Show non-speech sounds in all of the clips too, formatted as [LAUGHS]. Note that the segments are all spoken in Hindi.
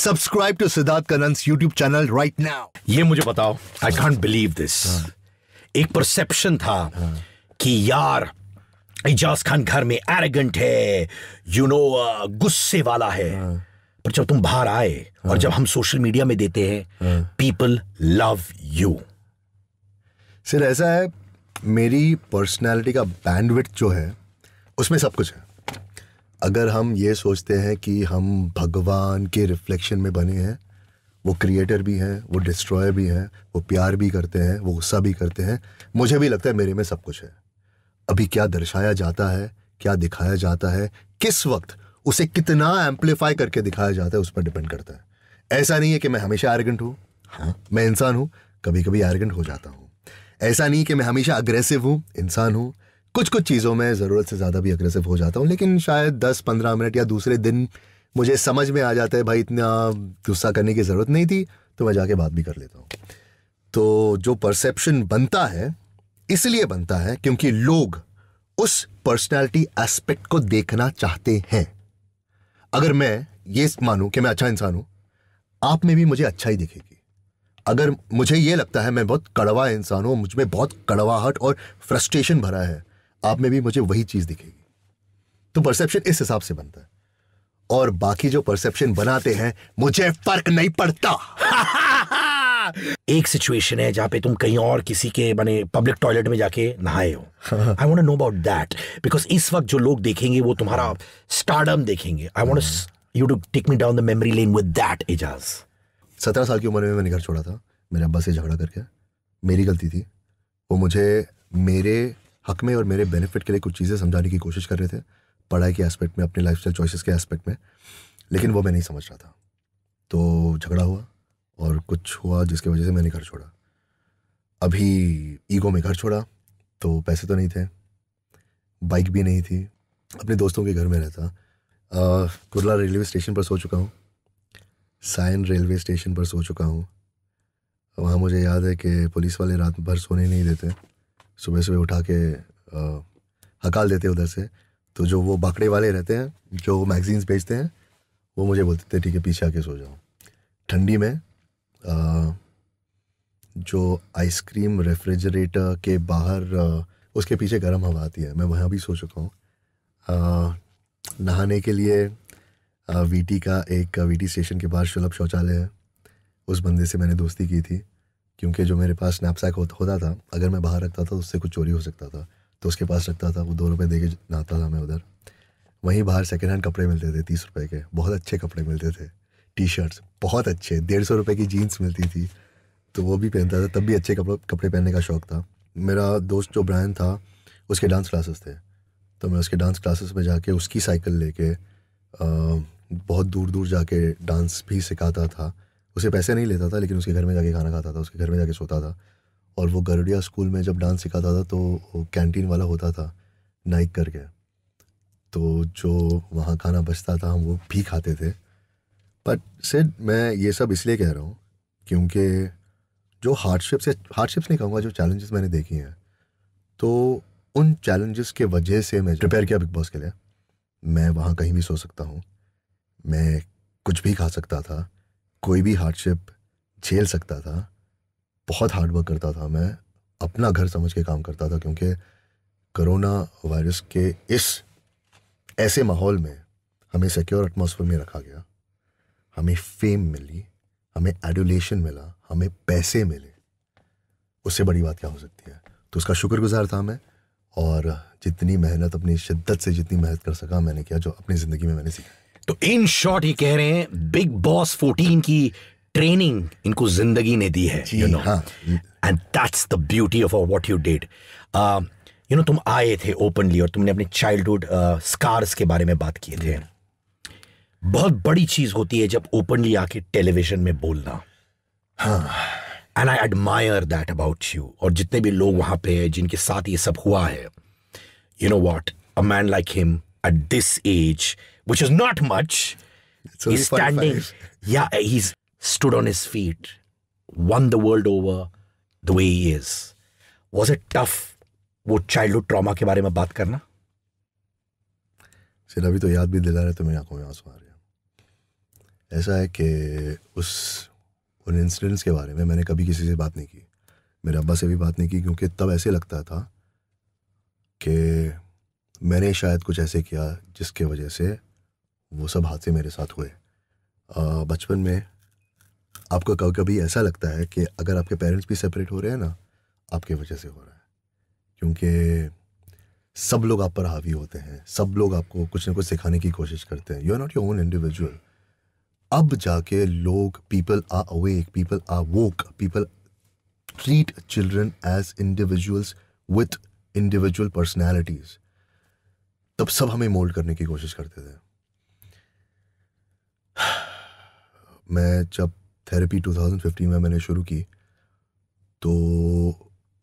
Subscribe to Siddharth Kannan's YouTube channel right now ये मुझे बताओ आई कॉन्ट बिलीव दिस एक परसेप्शन था हाँ। कि यार एजाज खान घर में एरेगेंट है यू नो गुस्से वाला है हाँ। पर जब तुम बाहर आए और हाँ। जब हम सोशल मीडिया में देते हैं पीपल लव यू सिर्फ ऐसा है मेरी पर्सनालिटी का बैंडविड्थ जो है उसमें सब कुछ है अगर हम ये सोचते हैं कि हम भगवान के रिफ्लेक्शन में बने हैं वो क्रिएटर भी हैं वो डिस्ट्रॉयर भी हैं वो प्यार भी करते हैं वो गुस्सा भी करते हैं मुझे भी लगता है मेरे में सब कुछ है अभी क्या दर्शाया जाता है क्या दिखाया जाता है किस वक्त उसे कितना एम्पलीफाई करके दिखाया जाता है उस पर डिपेंड करता है ऐसा नहीं है कि मैं हमेशा एरगेंट हूँ हाँ मैं इंसान हूँ कभी कभी एरगेंट हो जाता हूँ ऐसा नहीं कि मैं हमेशा अग्रेसिव हूँ इंसान हूँ कुछ कुछ चीज़ों में ज़रूरत से ज़्यादा भी अग्रेसिव हो जाता हूँ लेकिन शायद दस पंद्रह मिनट या दूसरे दिन मुझे समझ में आ जाता है भाई इतना गुस्सा करने की ज़रूरत नहीं थी तो मैं जाके बात भी कर लेता हूँ तो जो परसेप्शन बनता है इसलिए बनता है क्योंकि लोग उस पर्सनैलिटी एस्पेक्ट को देखना चाहते हैं अगर मैं ये मानूं कि मैं अच्छा इंसान हूं आप में भी मुझे अच्छा ही दिखेगी अगर मुझे ये लगता है मैं बहुत कड़वा इंसान हूं मुझ में बहुत कड़वाहट और फ्रस्ट्रेशन भरा है आप में भी मुझे वही चीज दिखेगी तो परसेप्शन इस हिसाब से बनता है और बाकी जो परसेप्शन बनाते हैं मुझे फर्क नहीं पड़ता एक सिचुएशन है जहां पे तुम कहीं और किसी के मैंने पब्लिक टॉयलेट में जाके नहाए हो I want know about that because इस वक्त जो लोग देखेंगे वो तुम्हारा स्टार्डम देखेंगे I want you to take me down the memory lane with that Ejaz सत्रह साल की उम्र में मैंने घर छोड़ा था मेरे अब्बा से झगड़ा करके मेरी गलती थी वो मुझे मेरे हक में और मेरे बेनिफिट के लिए कुछ चीज़ें समझाने की कोशिश कर रहे थे पढ़ाई के एस्पेक्ट में अपने लाइफ स्टाइल के एस्पेक्ट में लेकिन वो मैं नहीं समझ रहा था तो झगड़ा हुआ और कुछ हुआ जिसकी वजह से मैंने घर छोड़ा अभी ईगो में घर छोड़ा तो पैसे तो नहीं थे बाइक भी नहीं थी अपने दोस्तों के घर में रहता कुरला रेलवे स्टेशन पर सो चुका हूँ साइन रेलवे स्टेशन पर सो चुका हूँ वहाँ मुझे याद है कि पुलिस वाले रात भर सोने नहीं देते सुबह सुबह उठा के हकाल देते उधर से तो जो वो बाकड़े वाले रहते हैं जो मैगजीन्स बेचते हैं वो मुझे बोलते थे ठीक है पीछे आके सो जाओ ठंडी में आ, जो आइसक्रीम रेफ्रिजरेटर के बाहर आ, उसके पीछे गर्म हवा आती है मैं वहाँ भी सो चुका हूँ नहाने के लिए वीटी का एक वीटी स्टेशन के बाहर सुलभ शौचालय है उस बंदे से मैंने दोस्ती की थी क्योंकि जो मेरे पास नैपसैक होता था अगर मैं बाहर रखता था उससे कुछ चोरी हो सकता था तो उसके पास रखता था वो दो रुपये दे के नहाता था मैं उधर वहीं बाहर सेकेंड हैंड कपड़े मिलते थे तीस रुपये के बहुत अच्छे कपड़े मिलते थे टी शर्ट्स बहुत अच्छे डेढ़ सौ रुपये की जीन्स मिलती थी तो वो भी पहनता था तब भी अच्छे कपड़े कपड़े पहनने का शौक था मेरा दोस्त जो ब्रायन था उसके डांस क्लासेस थे तो मैं उसके डांस क्लासेस में जाके उसकी साइकिल लेके बहुत दूर दूर जाके डांस भी सिखाता था उसे पैसे नहीं लेता था लेकिन उसके घर में जाके खाना खाता था उसके घर में जाके सोता था और वो गरुड़िया स्कूल में जब डांस सिखाता था तो कैंटीन वाला होता था नाइक करके तो जो वहाँ खाना बचता था हम वो भी खाते थे बट सेड मैं ये सब इसलिए कह रहा हूँ क्योंकि जो हार्डशिप्स से हार्डशिप्स नहीं कहूँगा जो चैलेंजेस मैंने देखी हैं तो उन चैलेंजेस के वजह से मैं प्रिपेयर किया बिग बॉस के लिए मैं वहाँ कहीं भी सो सकता हूँ मैं कुछ भी खा सकता था कोई भी हार्डशिप झेल सकता था बहुत हार्ड वर्क करता था मैं अपना घर समझ के काम करता था क्योंकि कोरोना वायरस के इस ऐसे माहौल में हमें सिक्योर एटमोसफेयर में रखा गया हमें फेम मिली हमें एडुलेशन मिला हमें पैसे मिले उससे बड़ी बात क्या हो सकती है तो उसका शुक्रगुजार था मैं और जितनी मेहनत अपनी शिद्दत से जितनी मेहनत कर सका मैंने किया जो अपनी ज़िंदगी में मैंने सीखा तो इन शॉर्ट ये कह रहे हैं बिग बॉस फोर्टीन की ट्रेनिंग इनको जिंदगी ने दी है you know and that's the beauty of what you did you know तुम आए थे ओपनली और तुमने अपने चाइल्डहुड स्कार्स uh, के बारे में बात किए थे बहुत बड़ी चीज होती है जब ओपनली आके टेलीविजन में बोलना and I admire that about you और जितने भी लोग वहां पे हैं जिनके साथ ये सब हुआ है you know what a man like him at this age which is not much, so he's standing. Five. Yeah, he's stood on his feet, won the world over the way he is. Was it tough वो चाइल्डहुड ट्रॉमा के बारे में बात करना सिर्फ अभी तो याद भी दिला रहे तो मेरी आंखों में आंसू आ रहे हैं ऐसा है कि उस उन इंसिडेंट्स के बारे में मैंने कभी किसी से बात नहीं की मेरे अब्बा से भी बात नहीं की क्योंकि तब ऐसे लगता था कि मैंने शायद कुछ ऐसे किया जिसके वजह से वो सब हादसे मेरे साथ हुए बचपन में आपको कभी कभी ऐसा लगता है कि अगर आपके पेरेंट्स भी सेपरेट हो रहे हैं ना आपके वजह से हो रहा है क्योंकि सब लोग आप पर हावी होते हैं सब लोग आपको कुछ ना कुछ सिखाने की कोशिश करते हैं you are not your own individual अब जाके लोग people are awake people are woke people treat children as individuals with individual personalities तब सब हमें मोल्ड करने की कोशिश करते थे [SIGHS] मैं जब थेरेपी 2015 में मैंने शुरू की तो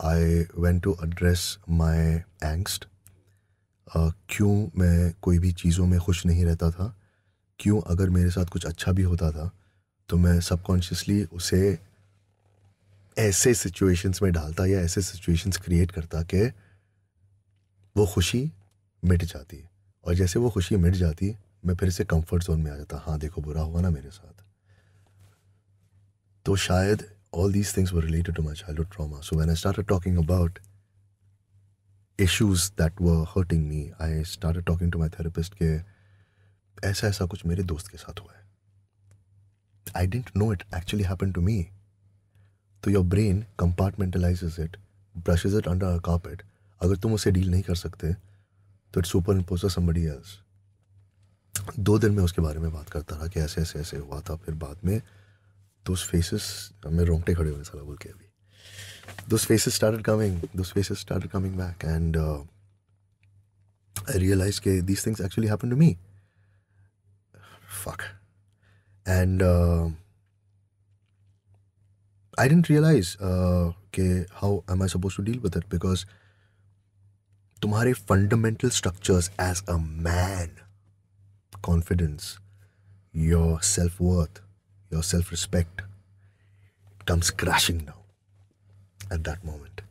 I went to address my angst क्यों मैं कोई भी चीज़ों में खुश नहीं रहता था क्यों अगर मेरे साथ कुछ अच्छा भी होता था तो मैं सबकॉन्शियसली उसे ऐसे सिचुएशंस में डालता या ऐसे सिचुएशंस क्रिएट करता कि वो खुशी मिट जाती और जैसे वो खुशी मिट जाती मैं फिर से कंफर्ट जोन में आ जाता हाँ देखो बुरा हुआ ना मेरे साथ तो शायद all these things were related to my child trauma so when I start talking about issues that were hurting me I start talking to my therapist के ऐसा ऐसा कुछ मेरे दोस्त के साथ हुआ है I didn't know it actually happen to me तो your brain compartmentalise it brushes it under a carpet अगर तुम उसे डील नहीं कर सकते तो it's superimpose somebody else दो दिन में उसके बारे में बात करता रहा कि ऐसे ऐसे ऐसे हुआ था फिर बाद में दो फेसिस हमें रोंगटे खड़े हुए सला बोल के अभी दोस्त फेसिस स्टार्ट कमिंग दोस्त faces start coming back and I realise के these things actually happen to me fuck and I didn't realise के how am I suppose to deal with it because तुम्हारे fundamental structures as a man confidence, your self worth, your self respect comes crashing down at that moment.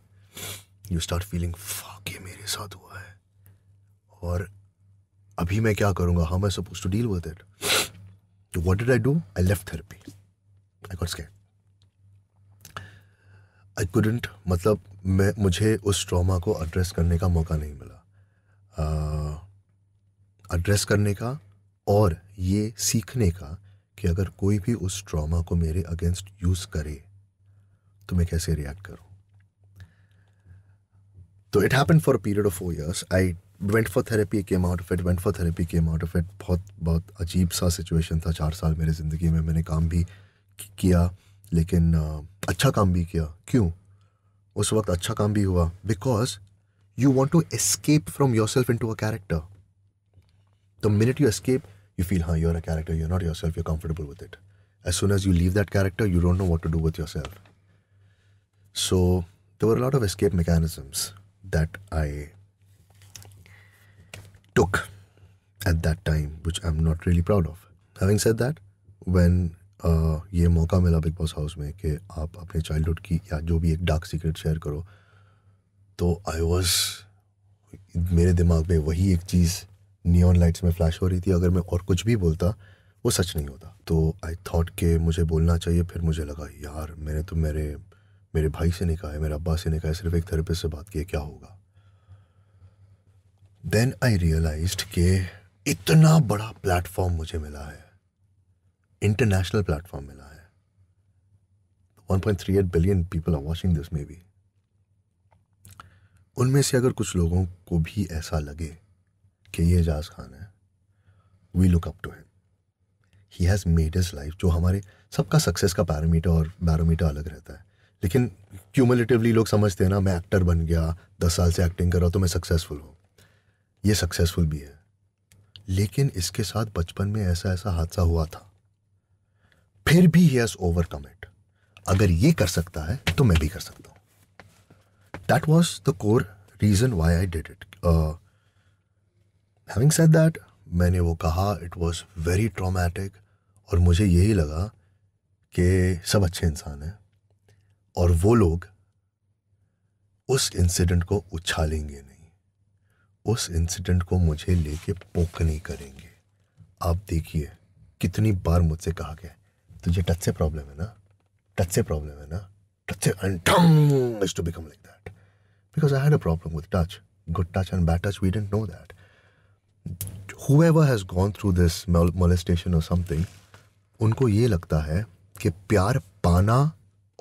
You start feeling, fuck, ये मेरे साथ हुआ है और अभी मैं क्या करूँगा how I suppose to deal with it तो what did I do I left therapy I got scared I couldn't मतलब मैं मुझे उस ट्रॉमा को एड्रेस करने का मौका नहीं मिला एड्रेस uh, करने का और ये सीखने का कि अगर कोई भी उस ट्रॉमा को मेरे अगेंस्ट यूज़ करे तो मैं कैसे रिएक्ट करूँ तो it happen for a period of four years I went for therapy came out of it went for therapy came out of it बहुत बहुत अजीब सा सिचुएशन था चार साल मेरी ज़िंदगी में मैंने काम भी किया लेकिन अच्छा काम भी किया क्यों उस वक्त अच्छा काम भी हुआ because you want to escape from yourself into a character the minute you escape you feel, huh, you're a character, you're not yourself, you're comfortable with it. As soon as you leave that character, you don't know what to do with yourself. So there were a lot of escape mechanisms that I took at that time, which I'm not really proud of. Having said that, when ये मौका मिला बिग बॉस हाउस में कि आप अपने चाइल्डहुड की या जो भी एक डार्क सीक्रेट शेयर करो तो आई वॉज मेरे दिमाग में वही एक चीज़ नियॉन लाइट्स में फ्लैश हो रही थी अगर मैं और कुछ भी बोलता वो सच नहीं होता तो आई थॉट कि मुझे बोलना चाहिए फिर मुझे लगा यार मैंने तो मेरे मेरे भाई से नहीं कहा है मेरे अब्बा से नहीं कहा है सिर्फ एक थेरेपिस्ट से बात की है क्या होगा देन आई रियलाइज के इतना बड़ा प्लेटफॉर्म मुझे मिला है इंटरनेशनल प्लेटफॉर्म मिला है 1.38 billion people are watching this maybe उनमें से अगर कुछ लोगों को भी ऐसा लगे कि ये एजाज खान है we look up to him he has made his life जो हमारे सबका सक्सेस का पैरामीटर और बैरोमीटर अलग रहता है लेकिन क्यूमलेटिवली लोग समझते हैं ना मैं एक्टर बन गया दस साल से एक्टिंग कर रहा हूँ तो मैं सक्सेसफुल हूँ ये सक्सेसफुल भी है लेकिन इसके साथ बचपन में ऐसा ऐसा हादसा हुआ था फिर भी ही हैज़ ओवरकम इट अगर ये कर सकता है तो मैं भी कर सकता हूँ that was the core reason why I did it having said that मैंने वो कहा इट वॉज वेरी ट्रामेटिक और मुझे यही लगा कि सब अच्छे इंसान हैं और वो लोग उस इंसिडेंट को उछालेंगे नहीं उस इंसिडेंट को मुझे लेके पोक नहीं करेंगे आप देखिए कितनी बार मुझसे कहा गया तुझे टच से प्रॉब्लम है ना टच से प्रॉब्लम है ना टच से to become like that because I had a problem with touch good touch and bad touch we didn't know that whoever gone through this molestation और समथिंग उनको ये लगता है कि प्यार पाना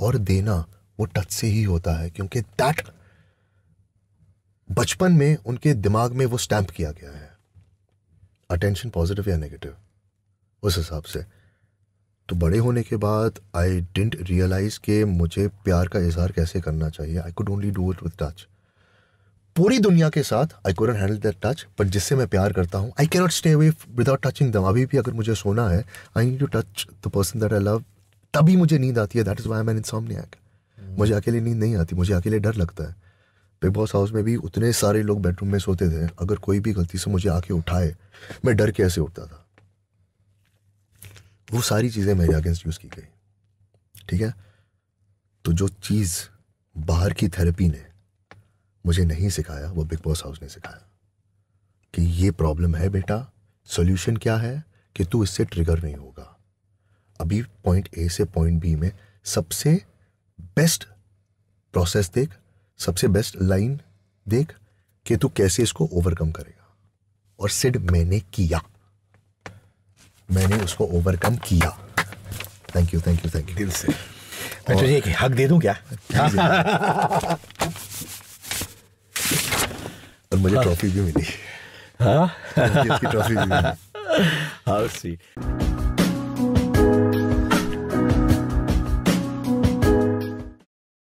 और देना वो टच से ही होता है क्योंकि दैट बचपन में उनके दिमाग में वो स्टैंप किया गया है अटेंशन पॉजिटिव या नेगेटिव उस हिसाब से तो बड़े होने के बाद आई डिंट रियलाइज़ के मुझे प्यार का इजहार कैसे करना चाहिए I could only do it with touch पूरी दुनिया के साथ I couldn't handle that touch but जिससे मैं प्यार करता हूँ I cannot stay away without touching them अभी भी अगर मुझे सोना है I need to touch the person that I love तभी मुझे नींद आती है that is why man insomniac मुझे अकेले नींद नहीं आती मुझे अकेले डर लगता है बिग बॉस हाउस में भी उतने सारे लोग बेडरूम में सोते थे अगर कोई भी गलती से मुझे आके उठाए मैं डर के ऐसे उठता था वो सारी चीज़ें मेरे अगेंस्ट यूज़ की गई ठीक है तो जो चीज़ बाहर की थेरेपी ने मुझे नहीं सिखाया वो बिग बॉस हाउस ने सिखाया कि ये प्रॉब्लम है बेटा सोल्यूशन क्या है कि तू इससे ट्रिगर नहीं होगा अभी पॉइंट ए से पॉइंट बी में सबसे बेस्ट प्रोसेस देख सबसे बेस्ट लाइन देख कि तू कैसे इसको ओवरकम करेगा और सिड मैंने किया मैंने उसको ओवरकम किया thank you thank you thank you दिल से मैं तुझे एक हक दे दूं क्या [LAUGHS] मुझे ट्रॉफी भी मिली हाँ ट्रॉफी भी मिली हाउ स्वीट